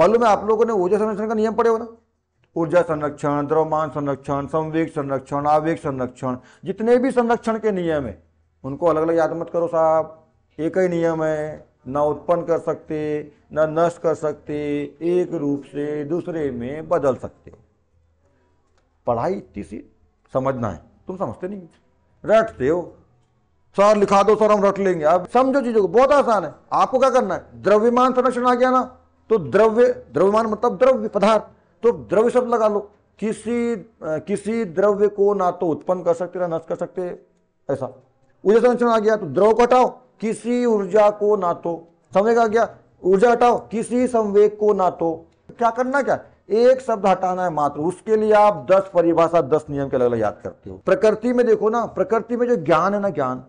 मालूम है आप लोगों ने ऊर्जा संरक्षण का नियम पढ़े हो ना ऊर्जा संरक्षण द्रव्यमान संरक्षण संवेग संरक्षण आवेग संरक्षण जितने भी संरक्षण के नियम है उनको अलग अलग याद मत करो साहब एक ही नियम है ना उत्पन्न कर सकते ना नष्ट कर सकते एक रूप से दूसरे में बदल सकते हो पढ़ाई इतनी सी समझना है तुम समझते नहीं रटते हो सर लिखा दो सर हम रट लेंगे अब समझो चीजों को बहुत आसान है आपको क्या करना है द्रव्यमान संरक्षण आ गया ना तो द्रव्य द्रव्यमान मतलब द्रव्य पदार्थ तो द्रव्य शब्द लगा लो किसी किसी द्रव्य को ना तो उत्पन्न कर सकते ना नष्ट कर सकते ऐसा ऊर्जा संरक्षण आ गया तो द्रव को हटाओ किसी ऊर्जा को ना तो संवेग आ गया ऊर्जा हटाओ किसी संवेग को ना तो क्या करना क्या एक शब्द हटाना है मात्र उसके लिए आप दस परिभाषा दस नियम के अलग अलग याद करते हो प्रकृति में देखो ना प्रकृति में जो ज्ञान है ना ज्ञान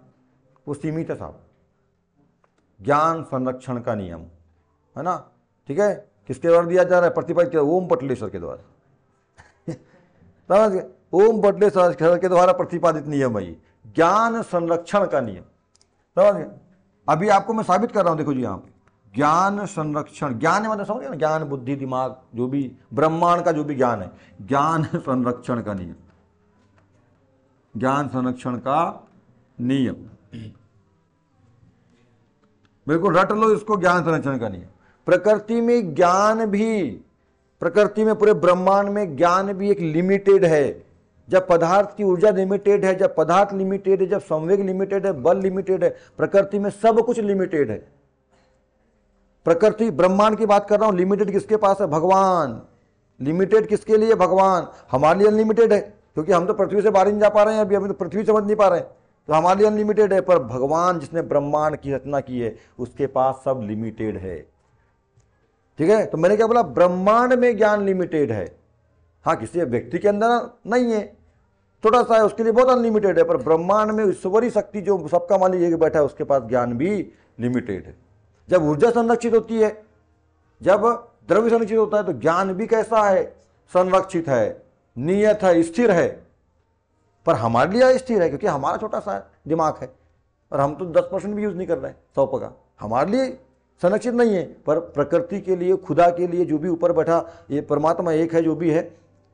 वो सीमित है साहब ज्ञान संरक्षण का नियम है ना ठीक है किसके द्वारा दिया जा रहा है प्रतिपादित के ओम पटलेश्वर के द्वारा समझ गए ओम पटलेश्वर के द्वारा प्रतिपादित नियम है ये ज्ञान संरक्षण का नियम समझ गए अभी आपको मैं साबित कर रहा हूँ देखो जी यहाँ पे ज्ञान संरक्षण ज्ञान मतलब समझ ना ज्ञान बुद्धि दिमाग जो भी ब्रह्मांड का जो भी ज्ञान है ज्ञान संरक्षण का नियम ज्ञान संरक्षण का नियम बिल्कुल रट लो इसको ज्ञान संरक्षण का नियम प्रकृति में ज्ञान भी प्रकृति में पूरे ब्रह्मांड में ज्ञान भी एक लिमिटेड है जब पदार्थ की ऊर्जा लिमिटेड है जब पदार्थ लिमिटेड है जब संवेग लिमिटेड है बल लिमिटेड है प्रकृति में सब कुछ लिमिटेड है प्रकृति ब्रह्मांड की बात कर रहा हूं लिमिटेड किसके पास है भगवान लिमिटेड किसके लिए भगवान हमारे लिए अनलिमिटेड है क्योंकि हम तो पृथ्वी से बाहर नहीं जा पा रहे हैं अभी अभी तो पृथ्वी समझ नहीं पा रहे हैं तो हमारे लिए अनलिमिटेड है पर भगवान जिसने ब्रह्मांड की रचना की है उसके पास सब लिमिटेड है ठीक है तो मैंने क्या बोला ब्रह्मांड में ज्ञान लिमिटेड है हाँ किसी व्यक्ति के अंदर नहीं है छोटा सा है उसके लिए बहुत अनलिमिटेड है पर ब्रह्मांड में ईश्वरी शक्ति जो सबका मान लीजिए बैठा है उसके पास ज्ञान भी लिमिटेड है जब ऊर्जा संरक्षित होती है जब द्रव्य संरक्षित होता है तो ज्ञान भी कैसा है संरक्षित है नियत है स्थिर है पर हमारे लिए स्थिर है क्योंकि हमारा छोटा सा दिमाग है और हम तो दस परसेंट भी यूज़ नहीं कर रहे हैं सौ पका हमारे लिए संरक्षित नहीं है पर प्रकृति के लिए खुदा के लिए जो भी ऊपर बैठा ये परमात्मा एक है जो भी है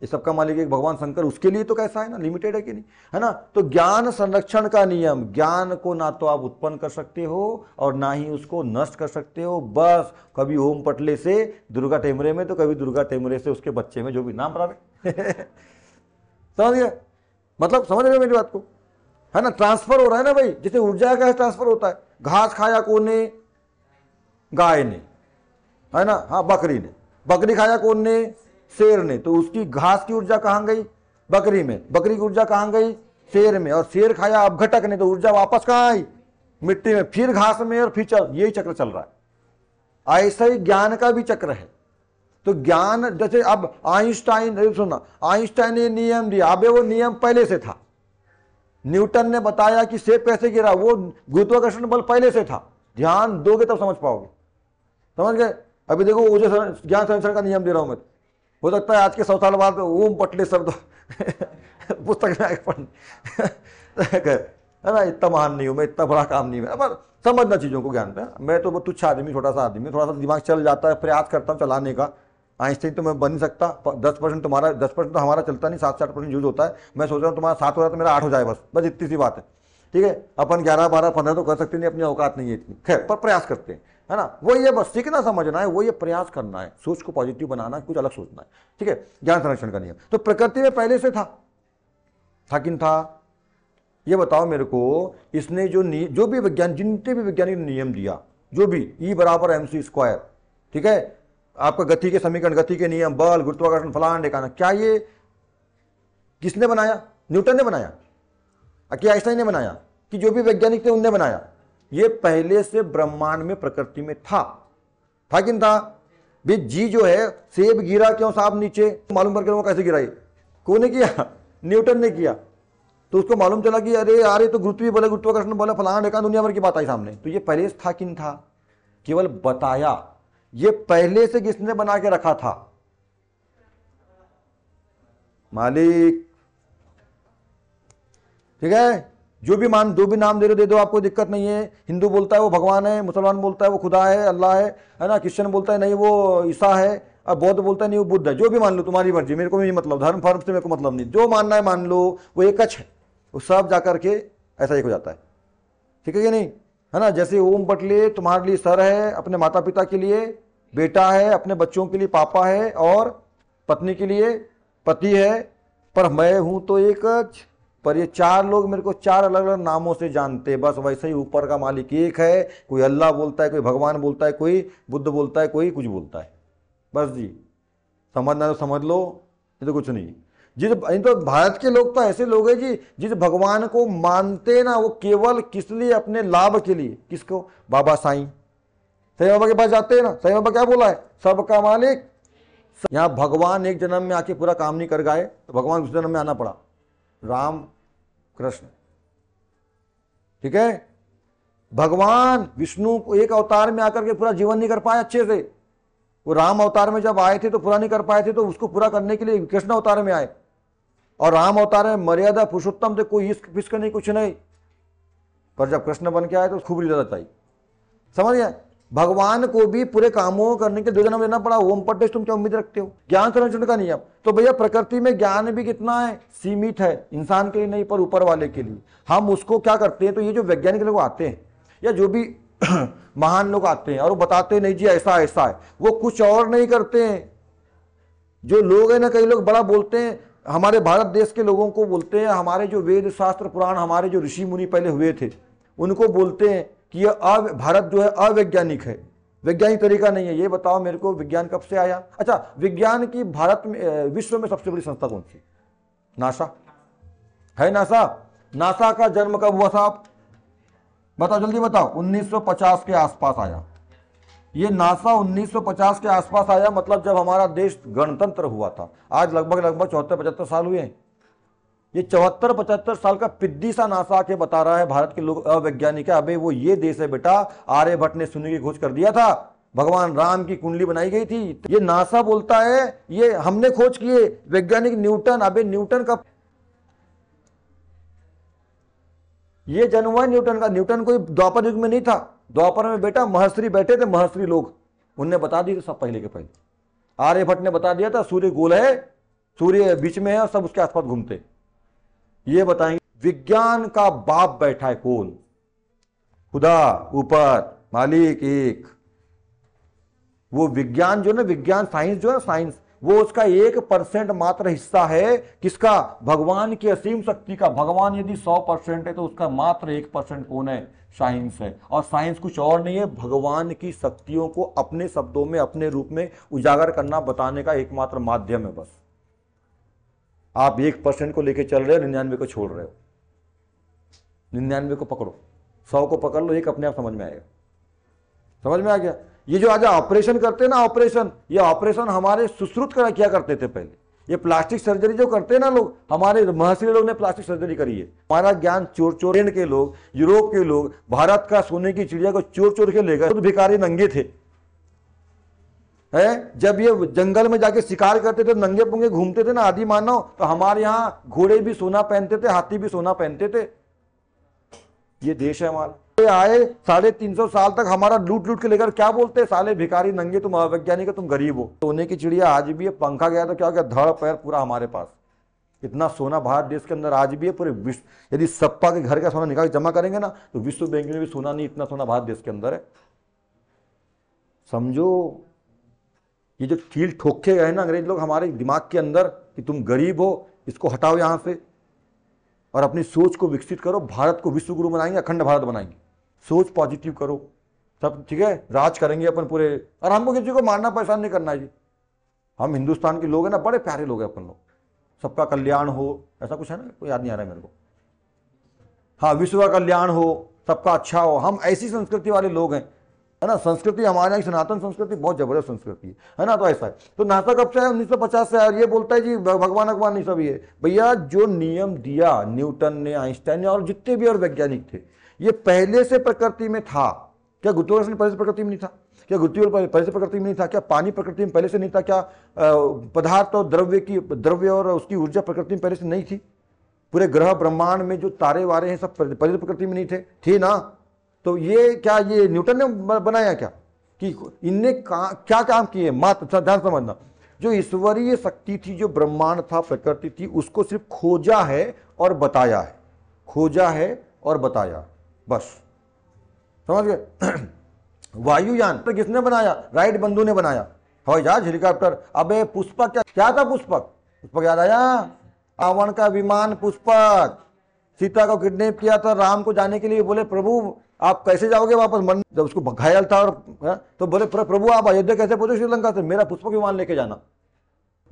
ये सबका मालिक एक भगवान शंकर उसके लिए तो कैसा है ना लिमिटेड है कि नहीं है ना तो ज्ञान संरक्षण का नियम ज्ञान को ना तो आप उत्पन्न कर सकते हो और ना ही उसको नष्ट कर सकते हो बस कभी ओम पटले से दुर्गा टेमरे में तो कभी दुर्गा टेमरे से उसके बच्चे में जो भी नाम प्रावे समझ गया मतलब समझ रहे हो मेरी बात को है ना ट्रांसफर हो रहा है ना भाई जैसे ऊर्जा का ट्रांसफर होता है घास खाया कोने गाय ने है ना हाँ बकरी ने बकरी खाया कौन ने शेर ने तो उसकी घास की ऊर्जा कहाँ गई बकरी में बकरी की ऊर्जा कहाँ गई शेर में और शेर खाया अब घटक ने तो ऊर्जा वापस कहाँ आई मिट्टी में फिर घास में और फिर चल यही चक्र चल रहा है ऐसा ही ज्ञान का भी चक्र है तो ज्ञान जैसे अब आइंस्टाइन सुना आइंस्टाइन ने नियम दिया अब वो नियम पहले से था न्यूटन ने बताया कि सेब कैसे गिरा वो गुरुत्वाकर्षण बल पहले से था ध्यान दोगे तब समझ पाओगे समझ गए अभी देखो ऊर्जा ज्ञान संरक्षण का नियम दे रहा हूँ मैं हो सकता है आज के सौ साल बाद ओम पटले शब्द तो पुस्तक में आगे पढ़ने है ना इतना महान नहीं हूँ मैं इतना बड़ा काम नहीं हूँ पर समझना चीज़ों को ज्ञान पे मैं तो बहुत तुच्छ आदमी छोटा सा आदमी थोड़ा सा दिमाग चल जाता है प्रयास करता हूँ चलाने का आइंस्टाइन तो मैं बन नहीं सकता दस परसेंट तुम्हारा दस परसेंट तो हमारा चलता नहीं सात साठ परसेंट यूज होता है मैं सोच रहा हूँ तुम्हारा सात हो रहा तो मेरा आठ हो जाए बस बस इतनी सी बात है ठीक है अपन ग्यारह बारह पंद्रह तो कर सकते नहीं अपनी औकात नहीं है इतनी खैर पर प्रयास करते हैं है ना वो ये बस सीखना समझना है वो ये प्रयास करना है सोच को पॉजिटिव बनाना है कुछ अलग सोचना है ठीक है ज्ञान संरक्षण का नियम तो प्रकृति में पहले से था था किन था ये बताओ मेरे को इसने जो जो भी विज्ञान जितने भी वैज्ञानिक नियम दिया जो भी ई e बराबर एम सी स्क्वायर ठीक है आपका गति के समीकरण गति के नियम बल गुरुत्वाकर्षण फलान डेकाना क्या ये किसने बनाया न्यूटन ने बनाया क्या आइंस्टाइन ने बनाया कि जो भी वैज्ञानिक थे उनने बनाया ये पहले से ब्रह्मांड में प्रकृति में था था किन था भी जी जो है सेब गिरा क्यों साहब नीचे तो मालूम करके वो कैसे गिराई ये कोने किया न्यूटन ने किया तो उसको मालूम चला कि अरे यार ये तो गुरुत्वीय बोले गुरुत्वाकर्षण बोले फलान ढेका दुनिया भर की बात आई सामने तो ये पहले था किन था केवल बताया ये पहले से किसने बना के रखा था मालिक ठीक है जो भी मान जो भी नाम दे रहे दे दो आपको दिक्कत नहीं है हिंदू बोलता है वो भगवान है मुसलमान बोलता है वो खुदा है अल्लाह है है ना क्रिश्चियन बोलता है नहीं वो ईसा है और बौद्ध बोलता है नहीं वो बुद्ध है जो भी मान लो तुम्हारी मर्जी मेरे को नहीं मतलब धर्म फर्म से मेरे को मतलब नहीं जो मानना है मान लो वो एक कच्छ है वो सब जा करके ऐसा एक हो जाता है ठीक है कि नहीं है ना जैसे ओम बटले तुम्हारे लिए सर है अपने माता पिता के लिए बेटा है अपने बच्चों के लिए पापा है और पत्नी के लिए पति है पर मैं हूं तो एक पर ये चार लोग मेरे को चार अलग अलग नामों से जानते हैं बस वैसे ही ऊपर का मालिक एक है कोई अल्लाह बोलता है कोई भगवान बोलता है कोई बुद्ध बोलता है कोई कुछ बोलता है बस जी समझना तो समझ लो ये तो कुछ नहीं जिस तो भारत के लोग तो ऐसे लोग हैं जी जिस भगवान को मानते ना वो केवल किस लिए अपने लाभ के लिए किसको बाबा साईं साई बाबा के पास जाते हैं ना साई बाबा क्या बोला है सबका मालिक यहाँ भगवान एक जन्म में आके पूरा काम नहीं कर गए तो भगवान उस जन्म में आना पड़ा राम कृष्ण ठीक है भगवान विष्णु को एक अवतार में आकर के पूरा जीवन नहीं कर पाए अच्छे से वो राम अवतार में जब आए थे तो पूरा नहीं कर पाए थे तो उसको पूरा करने के लिए कृष्ण अवतार में आए और राम अवतार में मर्यादा पुरुषोत्तम थे कोई इश्क पिस्क नहीं कुछ नहीं पर जब कृष्ण बन के आए तो खूब लीला चाहिए समझ गया भगवान को भी पूरे कामों करने के दो जन्म लेना पड़ा ओम पटेश तुम क्या उम्मीद रखते हो ज्ञान कर्म चुन का नहीं आप तो भैया प्रकृति में ज्ञान भी कितना है सीमित है इंसान के लिए नहीं पर ऊपर वाले के लिए हम उसको क्या करते हैं तो ये जो वैज्ञानिक लोग आते हैं या जो भी महान लोग आते हैं और वो बताते नहीं जी ऐसा ऐसा है वो कुछ और नहीं करते हैं जो लोग हैं ना कई लोग बड़ा बोलते हैं हमारे भारत देश के लोगों को बोलते हैं हमारे जो वेद शास्त्र पुराण हमारे जो ऋषि मुनि पहले हुए थे उनको बोलते हैं कि यह अव भारत जो है अवैज्ञानिक है वैज्ञानिक तरीका नहीं है ये बताओ मेरे को विज्ञान कब से आया अच्छा विज्ञान की भारत में विश्व में सबसे बड़ी संस्था कौन सी नासा है नासा नासा का जन्म कब हुआ साहब बताओ जल्दी बताओ 1950 के आसपास आया ये नासा 1950 के आसपास आया मतलब जब हमारा देश गणतंत्र हुआ था आज लगभग लगभग चौहत्तर पचहत्तर साल हुए हैं ये चौहत्तर पचहत्तर साल का पिद्दी सा नासा के बता रहा है भारत के लोग अवैज्ञानिक है अबे वो ये देश है बेटा आर्यभट्ट ने सुनने की खोज कर दिया था भगवान राम की कुंडली बनाई गई थी ये नासा बोलता है ये हमने खोज किए वैज्ञानिक न्यूटन अबे न्यूटन का ये जन्म हुआ न्यूटन का न्यूटन कोई द्वापर युग में नहीं था द्वापर में बेटा महर्षि बैठे थे महर्षि लोग उनने बता दी सब पहले के पहले आर्यभट्ट ने बता दिया था सूर्य गोल है सूर्य बीच में है और सब उसके आसपास घूमते ये बताएंगे विज्ञान का बाप बैठा है कौन खुदा ऊपर मालिक एक वो विज्ञान जो ना विज्ञान साइंस जो है साइंस वो उसका एक परसेंट मात्र हिस्सा है किसका भगवान की असीम शक्ति का भगवान यदि सौ परसेंट है तो उसका मात्र एक परसेंट कौन है साइंस है और साइंस कुछ और नहीं है भगवान की शक्तियों को अपने शब्दों में अपने रूप में उजागर करना बताने का एकमात्र माध्यम है बस आप एक परसेंट को लेके चल रहे हो निन्यानवे को छोड़ रहे हो निन्यानवे को पकड़ो सौ को पकड़ लो एक अपने आप समझ में आएगा समझ में आ गया ये जो आज ऑपरेशन करते हैं ना ऑपरेशन ये ऑपरेशन हमारे सुश्रुत का क्या करते थे पहले ये प्लास्टिक सर्जरी जो करते हैं ना लोग हमारे महसी लोग ने प्लास्टिक सर्जरी करी है हमारा ज्ञान चोर चोर के लोग यूरोप के लोग भारत का सोने की चिड़िया को चोर चोर के लेकर खुद भिकारी नंगे थे है जब ये जंगल में जाके शिकार करते थे नंगे पुंगे घूमते थे ना आदि मानव तो हमारे यहाँ घोड़े भी सोना पहनते थे हाथी भी सोना पहनते थे ये देश है हमारा आए साढ़े तीन सौ साल तक हमारा लूट लूट के लेकर क्या बोलते हैं साले भिकारी नंगे तुम अवैज्ञानिक तुम गरीब हो सोने की चिड़िया आज भी है पंखा गया तो क्या हो गया धड़ पैर पूरा हमारे पास इतना सोना भारत देश के अंदर आज भी है पूरे विश्व यदि सप्पा के घर का सोना निकाल जमा करेंगे ना तो विश्व बैंक में भी सोना नहीं इतना सोना भारत देश के अंदर है समझो ये जो कील ठोके गए ना अंग्रेज लोग हमारे दिमाग के अंदर कि तुम गरीब हो इसको हटाओ यहाँ से और अपनी सोच को विकसित करो भारत को विश्व गुरु बनाएंगे अखंड भारत बनाएंगे सोच पॉजिटिव करो सब ठीक है राज करेंगे अपन पूरे और हमको किसी को मारना परेशान नहीं करना जी हम हिंदुस्तान के लोग हैं ना बड़े प्यारे लोग हैं अपन लोग सबका कल्याण हो ऐसा कुछ है ना कोई याद नहीं आ रहा है मेरे को हाँ विश्व का कल्याण हो सबका अच्छा हो हम ऐसी संस्कृति वाले लोग हैं है ना संस्कृति हमारे यहाँ सनातन संस्कृति बहुत जबरदस्त संस्कृति है है ना तो ऐसा है तो नाता कब से है उन्नीस से है और ये बोलता है जी भगवान भगवान नहीं सब ये भैया जो नियम दिया न्यूटन ने आइंस्टाइन ने और जितने भी और वैज्ञानिक थे ये पहले से प्रकृति में था क्या गुरुत्वाकर्षण पहले से प्रकृति में नहीं था क्या गुरुत्व पहले से प्रकृति में नहीं था क्या पानी प्रकृति में पहले से नहीं था क्या पदार्थ और द्रव्य की द्रव्य और उसकी ऊर्जा प्रकृति में पहले से नहीं थी पूरे ग्रह ब्रह्मांड में जो तारे वारे हैं सब पहले प्रकृति में नहीं थे थे ना तो ये क्या ये न्यूटन ने बनाया क्या कि इनने का, क्या काम किए मात्र ध्यान समझना जो ईश्वरीय शक्ति थी जो ब्रह्मांड था प्रकृति थी उसको सिर्फ खोजा है और बताया है खोजा है और बताया बस समझ गए वायुयान तो किसने बनाया राइट बंधु ने बनाया हवाई जहाज हेलीकॉप्टर अबे पुष्पक क्या क्या था पुष्पक पुष्पक याद आया रावण का विमान पुष्पक सीता को किडनेप किया था राम को जाने के लिए बोले प्रभु आप कैसे जाओगे वापस मन जब उसको घायल था और हाँ, तो बोले प्रभु आप अयोध्या कैसे पहुंचे श्रीलंका से मेरा पुष्पक विमान लेके जाना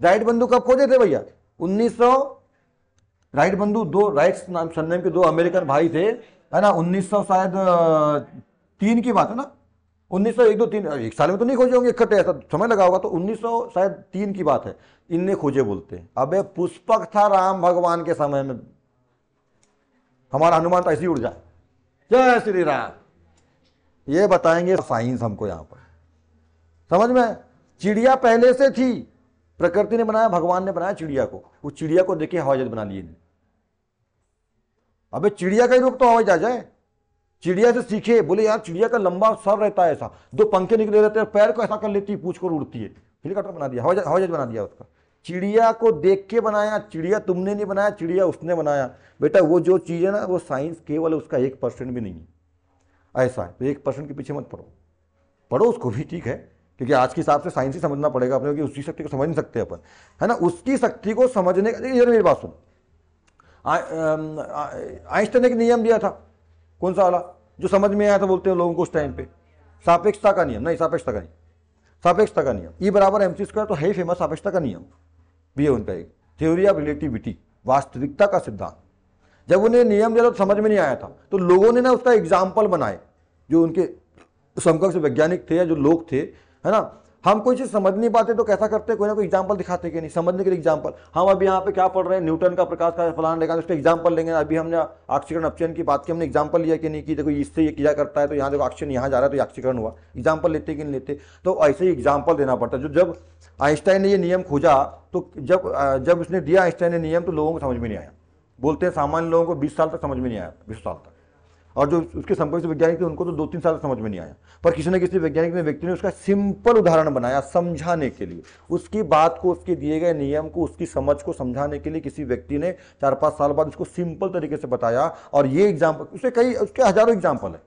राइट बंधु कब खोजे थे भैया उन्नीस राइट बंधु दो राइट नाम सन्नेम के दो अमेरिकन भाई थे है ना उन्नीस शायद तीन की बात है ना उन्नीस एक दो तीन एक साल में तो नहीं खोजे होंगे इकट्ठे ऐसा समय लगा होगा तो उन्नीस शायद तीन की बात है इनने खोजे बोलते हैं अब पुष्पक था राम भगवान के समय में हमारा हनुमान तो ऐसी उड़ जाए जय श्री राम ये बताएंगे साइंस हमको यहां पर समझ में चिड़िया पहले से थी प्रकृति ने बनाया भगवान ने बनाया चिड़िया को उस चिड़िया को देखिए हवाई जहाज बना लिए अबे चिड़िया का ही रूप तो हवाई जहाज है चिड़िया से सीखे बोले यार चिड़िया का लंबा सर रहता है ऐसा दो पंखे निकले रहते हैं पैर को ऐसा कर लेती है पूछ कर उड़ती है हेलीकॉप्टर बना दिया हवाई जहाज बना दिया उसका चिड़िया को देख के बनाया चिड़िया तुमने नहीं बनाया चिड़िया उसने बनाया बेटा वो जो चीज़ है ना वो साइंस केवल उसका एक परसेंट भी नहीं है ऐसा है तो एक परसेंट के पीछे मत पढ़ो पढ़ो उसको भी ठीक है क्योंकि आज के हिसाब से साइंस ही समझना पड़ेगा अपने उसकी शक्ति को समझ नहीं सकते अपन है ना उसकी शक्ति को समझने का ये मेरी बात सुन आइंस्टाइन ने एक नियम दिया था कौन सा वाला जो समझ में आया था बोलते हैं लोगों को उस टाइम पे सापेक्षता का नियम नहीं सापेक्षता का नियम सापेक्षता का नियम ई e बराबर एम सी स्क्वायर तो है ही फेमस सापेक्षता का नियम है उनका एक थ्योरी ऑफ रिलेटिविटी वास्तविकता का सिद्धांत जब उन्हें नियम दिया समझ में नहीं आया था तो लोगों ने ना उसका एग्जाम्पल बनाए जो उनके समकक्ष वैज्ञानिक थे या जो लोग थे है ना हम कोई चीज़ समझ नहीं पाते तो कैसा करते हैं कोई ना कोई एग्जाम्पल दिखाते कि नहीं समझने के लिए एग्जाम्पल हम अभी यहाँ पे क्या पढ़ रहे हैं न्यूटन का प्रकाश का फलान लेगा उसका एग्जाम्पल लेंगे अभी हमने ऑक्सीकरण अपचयन की बात की हमने एग्जाम्पल लिया कि नहीं कि देखो इससे ये किया करता है तो यहाँ देखो ऑक्सीजन यहाँ जा रहा है तो ऑक्सीकरण हुआ एग्जाम्पल लेते कि नहीं लेते तो ऐसे ही एग्जाम्पल देना पड़ता है जो जब आइंस्टाइन ने ये नियम खोजा तो जब जब उसने दिया आइंस्टाइन ने नियम तो लोगों को समझ में नहीं आया बोलते हैं सामान्य लोगों को बीस साल तक समझ में नहीं आया बीस साल तक और जो उसके संपर्क वैज्ञानिक थे उनको तो दो तीन साल समझ में नहीं आया पर किसी न किसी वैज्ञानिक ने व्यक्ति ने उसका सिंपल उदाहरण बनाया समझाने के लिए उसकी बात को उसके दिए गए नियम को उसकी समझ को समझाने के लिए किसी व्यक्ति ने चार पाँच साल बाद उसको सिंपल तरीके से बताया और ये एग्जाम्पल उसके कई उसके हजारों एग्जाम्पल है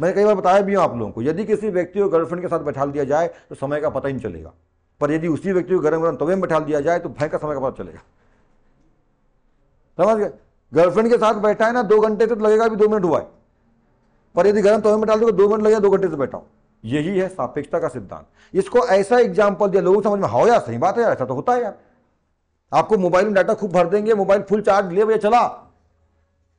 मैंने कई बार बताया भी हूँ आप लोगों को यदि किसी व्यक्ति को गर्लफ्रेंड के साथ बैठा दिया जाए तो समय का पता ही नहीं चलेगा पर यदि उसी व्यक्ति को गर्म गर्म तवे में बैठा दिया जाए तो भय का समय का पता चलेगा समझ गए गर्लफ्रेंड के साथ बैठा है ना दो घंटे से तो लगेगा अभी दो मिनट हुआ है पर यदि गर्म तो में डाल दोगे दो मिनट लगेगा दो घंटे से बैठा हूं यही है सापेक्षता का सिद्धांत इसको ऐसा एग्जाम्पल दिया लोगों समझ में हाओ यार सही बात है यार ऐसा तो होता है यार आपको मोबाइल में डाटा खूब भर देंगे मोबाइल फुल चार्ज लिया भैया चला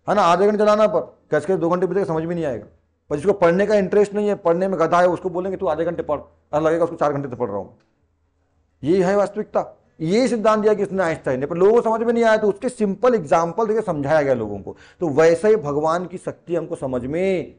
है ना आधे घंटे चलाना पर कैसे कैसे दो घंटे बीते समझ में नहीं आएगा पर जिसको पढ़ने का इंटरेस्ट नहीं है पढ़ने में गधा है उसको बोलेंगे तू आधे घंटे पढ़ ऐसा लगेगा उसको चार घंटे से पढ़ रहा हूँ यही है वास्तविकता ये सिद्धांत दिया किसने आइंस्टाइन ने पर लोगों को समझ में नहीं आया तो उसके सिंपल एग्जाम्पल देकर समझाया गया लोगों को तो वैसे ही भगवान की शक्ति हमको समझ में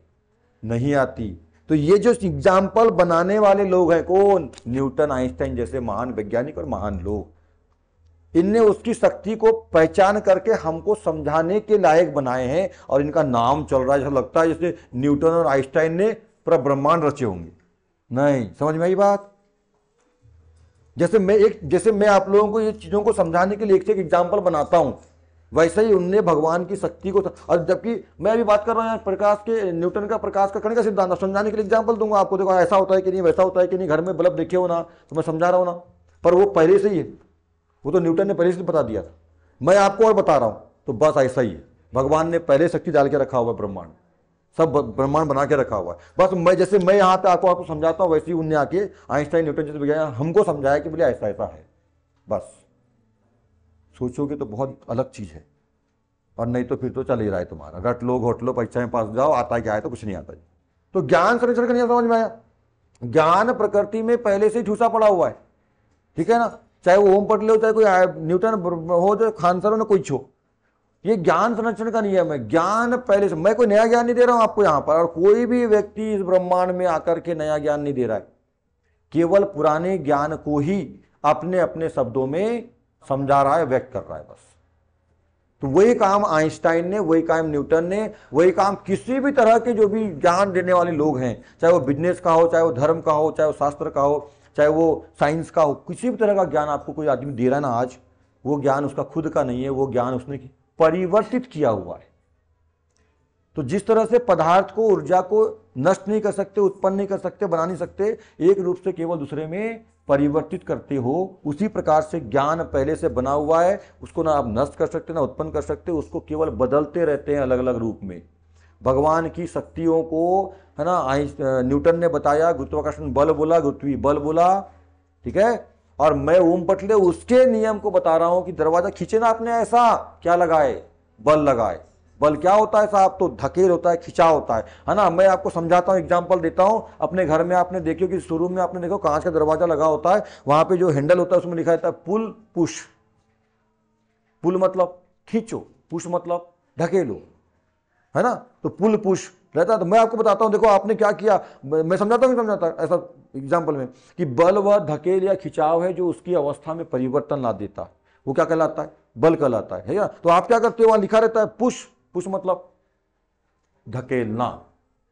नहीं आती तो ये जो एग्जाम्पल बनाने वाले लोग हैं कौन न्यूटन आइंस्टाइन जैसे महान वैज्ञानिक और महान लोग इनने उसकी शक्ति को पहचान करके हमको समझाने के लायक बनाए हैं और इनका नाम चल रहा है जैसा लगता है जैसे न्यूटन और आइंस्टाइन ने पूरा ब्रह्मांड रचे होंगे नहीं समझ में आई बात जैसे मैं एक जैसे मैं आप लोगों को ये चीज़ों को समझाने के लिए एक से एक एग्जाम्पल बनाता हूँ वैसे ही उनने भगवान की शक्ति को और जबकि मैं अभी बात कर रहा हूँ प्रकाश के न्यूटन का प्रकाश का कण का सिद्धांत समझाने के लिए एग्जाम्पल दूंगा आपको देखो ऐसा होता है कि नहीं वैसा होता है कि नहीं घर में बल्ब देखे हो ना तो मैं समझा रहा हूँ ना पर वो पहले से ही है वो तो न्यूटन ने पहले से बता दिया था मैं आपको और बता रहा हूँ तो बस ऐसा ही है भगवान ने पहले शक्ति डाल के रखा हुआ ब्रह्मांड सब ब्रह्मांड बना के रखा हुआ है बस मैं जैसे मैं यहाँ पे आपको आपको समझाता हूँ वैसे ही उनने आके आइंस्टाइन न्यूटन जैसे भैया हमको समझाया कि बोले ऐसा ऐसा है बस सोचोगे तो बहुत अलग चीज़ है और नहीं तो फिर तो चल ही रहा है तुम्हारा रट लो घोट लो परीक्षा में पास जाओ आता क्या है तो कुछ नहीं आता तो ज्ञान संरक्षण का नहीं समझ में आया ज्ञान प्रकृति में पहले से झूठा पड़ा हुआ है ठीक है ना चाहे वो ओम पटले हो चाहे कोई न्यूटन हो चाहे खानसर हो ना कोई छो ये ज्ञान संरक्षण का नियम है ज्ञान पहले से मैं कोई नया ज्ञान नहीं दे रहा हूं आपको यहां पर और कोई भी व्यक्ति इस ब्रह्मांड में आकर के नया ज्ञान नहीं दे रहा है केवल पुराने ज्ञान को ही अपने अपने शब्दों में समझा रहा है व्यक्त कर रहा है बस तो वही काम आइंस्टाइन ने वही काम न्यूटन ने वही काम किसी भी तरह के जो भी ज्ञान देने वाले लोग हैं चाहे वो बिजनेस का हो चाहे वो धर्म का हो चाहे वो शास्त्र का हो चाहे वो साइंस का हो किसी भी तरह का ज्ञान आपको कोई आदमी दे रहा है ना आज वो ज्ञान उसका खुद का नहीं है वो ज्ञान उसने की परिवर्तित किया हुआ है तो जिस तरह से पदार्थ को ऊर्जा को नष्ट नहीं कर सकते उत्पन्न नहीं कर सकते बना नहीं सकते एक रूप से केवल दूसरे में परिवर्तित करते हो उसी प्रकार से ज्ञान पहले से बना हुआ है उसको ना आप नष्ट कर सकते ना उत्पन्न कर सकते उसको केवल बदलते रहते हैं अलग अलग रूप में भगवान की शक्तियों को है ना न्यूटन ने बताया गुरुत्वाकर्षण बल बोला गुरुत्वी बल बोला ठीक है और मैं ओम पटले उसके नियम को बता रहा हूं कि दरवाजा खींचे ना आपने ऐसा क्या लगाए बल लगाए बल क्या होता है साहब तो धकेल होता है खिंचा होता है है ना मैं आपको समझाता हूँ एग्जाम्पल देता हूँ अपने घर में आपने देखियो कि शुरू में आपने देखो कांच का दरवाजा लगा होता है वहां पे जो हैंडल होता है उसमें लिखा रहता है पुल पुश पुल मतलब खींचो पुश मतलब धकेलो है ना तो पुल पुश रहता तो मैं आपको बताता हूँ देखो आपने क्या किया मैं समझाता हूँ समझाता ऐसा एग्जाम्पल में कि बल व धकेल या खिंचाव है जो उसकी अवस्था में परिवर्तन ला देता वो क्या कहलाता है बल कहलाता है या तो आप क्या करते हो वहां लिखा रहता है पुश पुश मतलब धकेलना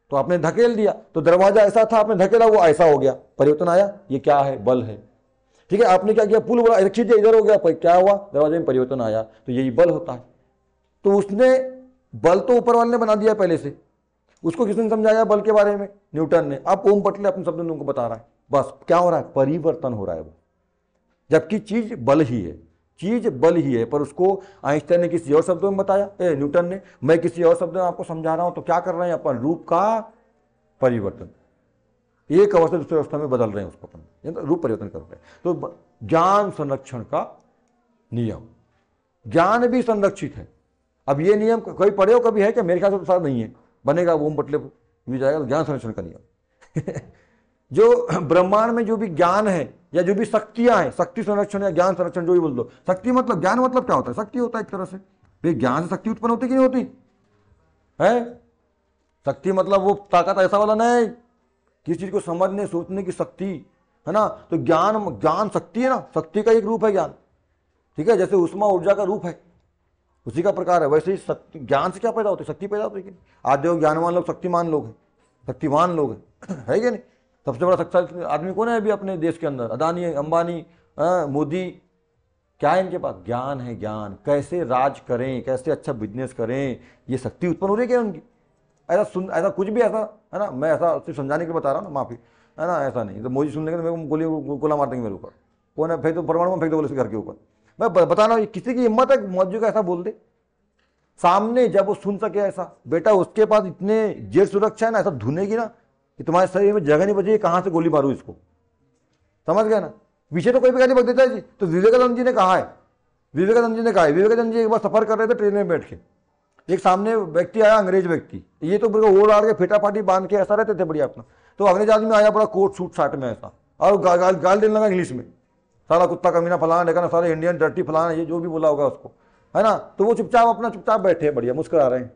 तो आपने धकेल दिया तो दरवाजा ऐसा था आपने धकेला वो ऐसा हो गया परिवर्तन आया ये क्या है बल है ठीक है आपने क्या किया पुल बड़ा खींच इधर हो गया क्या हुआ दरवाजे में परिवर्तन आया तो यही बल होता है तो उसने बल तो ऊपर वाले ने बना दिया पहले से उसको किसने समझाया बल के बारे में न्यूटन ने अब ओम पटले अपने शब्द को बता रहा है बस क्या हो रहा है परिवर्तन हो रहा है वो जबकि चीज बल ही है चीज बल ही है पर उसको आइंस्टाइन ने किसी और शब्दों में बताया ए न्यूटन ने मैं किसी और शब्द में आपको समझा रहा हूं तो क्या कर रहे हैं अपन रूप का परिवर्तन एक अवस्था दूसरी अवस्था में बदल रहे हैं उसको अपन तो रूप परिवर्तन कर रहे हैं तो ज्ञान संरक्षण का नियम ज्ञान भी संरक्षित है अब ये नियम कभी पढ़े हो कभी है क्या मेरे ख्याल से तो नहीं है बनेगा वो मतलब यूज आएगा तो ज्ञान संरक्षण का नियम जो ब्रह्मांड में जो भी ज्ञान है या जो भी शक्तियां हैं शक्ति संरक्षण या ज्ञान संरक्षण जो भी बोल दो शक्ति मतलब ज्ञान मतलब क्या होता है शक्ति होता है एक तरह से भाई ज्ञान से शक्ति उत्पन्न होती कि नहीं होती है शक्ति मतलब वो ताकत ऐसा वाला नहीं किसी चीज को समझने सोचने की शक्ति है ना तो ज्ञान ज्ञान शक्ति है ना शक्ति का एक रूप है ज्ञान ठीक है जैसे उष्मा ऊर्जा का रूप है उसी का प्रकार है वैसे ही शक्ति ज्ञान से क्या पैदा होती है शक्ति पैदा होती है आज देखो ज्ञानवान लोग शक्तिमान लोग हैं शक्तिवान लोग हैं है क्या नहीं सबसे बड़ा शक्तिशाली आदमी कौन है अभी अपने देश के अंदर अदानी अंबानी मोदी क्या है इनके पास ज्ञान है ज्ञान कैसे राज करें कैसे अच्छा बिजनेस करें ये शक्ति उत्पन्न हो रही है क्या उनकी ऐसा सुन ऐसा कुछ भी ऐसा है ना मैं ऐसा सिर्फ समझाने के लिए बता रहा हूँ ना माफी है ना ऐसा नहीं तो मोदी सुन लेंगे तो मेरे को गोली गोला मार देंगे मेरे ऊपर कौन है फेंक दो तो परमाणु में फेंक दो बोले घर के ऊपर मैं बताना किसी की हिम्मत है मौजू का ऐसा बोल दे सामने जब वो सुन सके ऐसा बेटा उसके पास इतने जेल सुरक्षा है ना ऐसा धुनेगी ना कि तुम्हारे शरीर में जगह नहीं बचेगी कहाँ से गोली मारू इसको समझ गया ना पीछे तो कोई भी गाली बग देता है जी तो विवेकानंद जी ने कहा है विवेकानंद जी ने कहा है विवेकानंद जी एक बार सफर कर रहे थे ट्रेन में बैठ के एक सामने व्यक्ति आया अंग्रेज व्यक्ति ये तो बिल्कुल ओर आड़ के फेटा फाटी बांध के ऐसा रहते थे बढ़िया अपना तो अंग्रेज आदमी आया बड़ा कोट सूट शर्ट में ऐसा और गाल गाल देने लगा इंग्लिश में साला कुत्ता कमीना फलान है ना सारे इंडियन डर्टी फलान है ये जो भी बोला होगा उसको है ना तो वो चुपचाप अपना चुपचाप बैठे हैं बढ़िया मुस्करा रहे हैं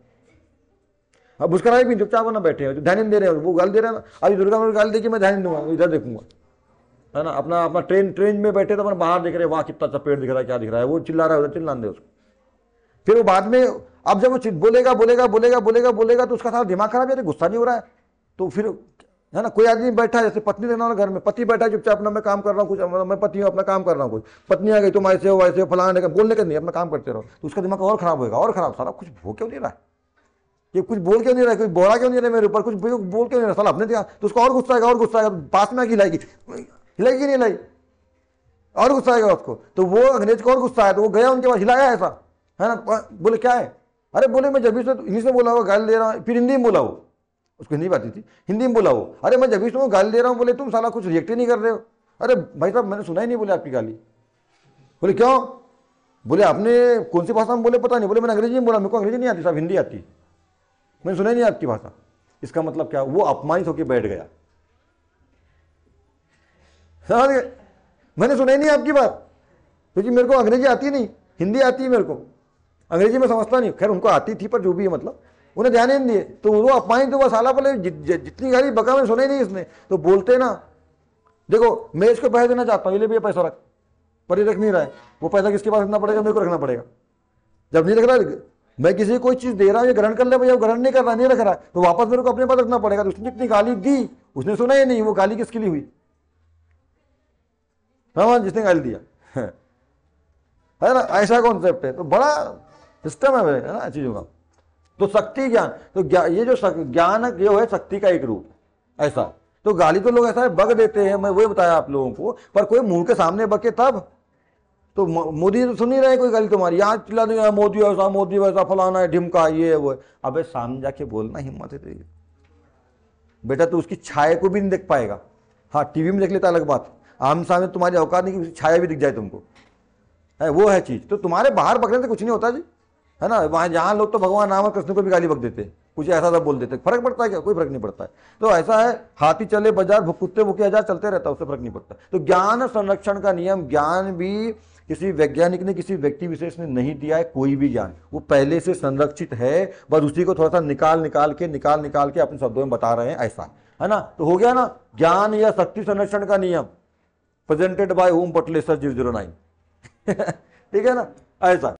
अब मुस्कराए भी चुपचाप ना बैठे हैं ध्यान दे रहे हैं वो गाल दे रहे हैं ना अभी दुर्गा गाल देखिए मैं ध्यान दूंगा इधर देखूंगा है ना अपना अपना ट्रेन ट्रेन में बैठे तो अपना बाहर देख रहे हैं वाह कितना अच्छा पेड़ दिख रहा है क्या दिख रहा है वो चिल्ला रहा है उधर चिल्ला दे उसको फिर वो बाद में अब जब वो बोलेगा बोलेगा बोलेगा बोलेगा बोलेगा तो उसका सारा दिमाग खराब है गुस्सा नहीं हो रहा है तो फिर है ना कोई आदमी बैठा है जैसे पत्नी रहना ना घर में पति बैठा है चुपचाप अपना मैं काम कर रहा हूँ कुछ मतलब मैं पति हूँ अपना काम कर रहा हूँ कुछ पत्नी आ गई तुम ऐसे हो वैसे हो फलाने का बोलने का नहीं अपना काम करते रहो तो उसका दिमाग और खराब होगा और खराब सारा कुछ भो क्यों नहीं रहा है ये कुछ बोल क्यों नहीं रहा है कुछ बोला क्यों नहीं रहा मेरे ऊपर कुछ बोल क्यों नहीं रहा साला अपने दिया तो उसको और गुस्सा आएगा और गुस्सा आएगा पास में आगे हिलाएगी हिलाएगी नहीं हिलाई और गुस्सा आएगा उसको तो वो अंग्रेज को और गुस्सा आया तो वो गया उनके पास हिलाया ऐसा है ना बोले क्या है अरे बोले मैं जब भी इंग्लिश में बोला हुआ गाल दे रहा हूँ फिर हिंदी में बोला हूँ उसको हिंदी आती थी हिंदी में बोला वो अरे मैं जगदीश तुम्हें गाली दे रहा हूँ बोले तुम साला कुछ रिएक्ट ही नहीं कर रहे हो अरे भाई साहब मैंने सुना ही नहीं बोले आपकी गाली बोले क्यों बोले आपने कौन सी भाषा में बोले पता नहीं बोले मैंने अंग्रेजी में बोला मेरे को अंग्रेजी नहीं आती साहब हिंदी आती मैंने सुना ही नहीं आपकी भाषा इसका मतलब क्या वो अपमानित होकर बैठ गया मैंने सुना ही नहीं आपकी बात क्योंकि मेरे को अंग्रेजी आती नहीं हिंदी आती है मेरे को अंग्रेजी में समझता नहीं खैर उनको आती थी पर जो भी है मतलब उन्हें ध्यान ही नहीं दिए तो वो अपमानित तो हुआ साला पहले जितनी गाली बका में सुना ही नहीं इसने तो बोलते ना देखो मैं इसको पैसा देना चाहता हूँ ये भी पैसा रख पर ये रख नहीं रहा है वो पैसा किसके पास रखना पड़ेगा मेरे को रखना पड़ेगा जब नहीं रख रहा मैं किसी कोई चीज़ दे रहा हूँ ये ग्रहण कर ले भैया ग्रहण नहीं कर रहा नहीं रख रहा है तो वापस मेरे को अपने पास रखना पड़ेगा तो उसने इतनी गाली दी उसने सुना ही नहीं वो गाली किसके लिए हुई हाँ, हाँ जिसने गाली दिया है ना ऐसा कॉन्सेप्ट है तो बड़ा सिस्टम है ना चीज़ों का तो शक्ति ज्ञान तो ये जो ज्ञान जो है शक्ति का एक रूप ऐसा तो गाली तो लोग ऐसा है बग देते हैं मैं वही बताया आप लोगों को पर कोई मुंह के सामने बके तब तो मोदी तो सुन ही रहे कोई गाली तुम्हारी यहाँ चिल्ला नहीं मोदी वैसा मोदी वैसा फलाना है ढिमका ये है वो अब सामने जाके बोलना हिम्मत है तेरी बेटा तो उसकी छाया को भी नहीं देख पाएगा हाँ टीवी में देख लेता अलग बात आम सामने तुम्हारी औकात नहीं कि छाया भी दिख जाए तुमको है वो है चीज़ तो तुम्हारे बाहर पकड़ने से कुछ नहीं होता जी है ना वहाँ जहाँ लोग तो भगवान राम और कृष्ण को भी गाली बक देते कुछ ऐसा सब बोल देते फर्क पड़ता है क्या कोई फर्क नहीं पड़ता है तो ऐसा है हाथी चले बाजार भुक कुत्ते भूखे हजार चलते रहता है उससे फर्क नहीं पड़ता तो ज्ञान संरक्षण का नियम ज्ञान भी किसी वैज्ञानिक ने किसी व्यक्ति विशेष ने नहीं दिया है कोई भी ज्ञान वो पहले से संरक्षित है बस उसी को थोड़ा सा निकाल निकाल के निकाल निकाल के अपने शब्दों में बता रहे हैं ऐसा है ना तो हो गया ना ज्ञान या शक्ति संरक्षण का नियम प्रेजेंटेड बाय ओम पटलेसर जीरो जीरो नाइन ठीक है ना ऐसा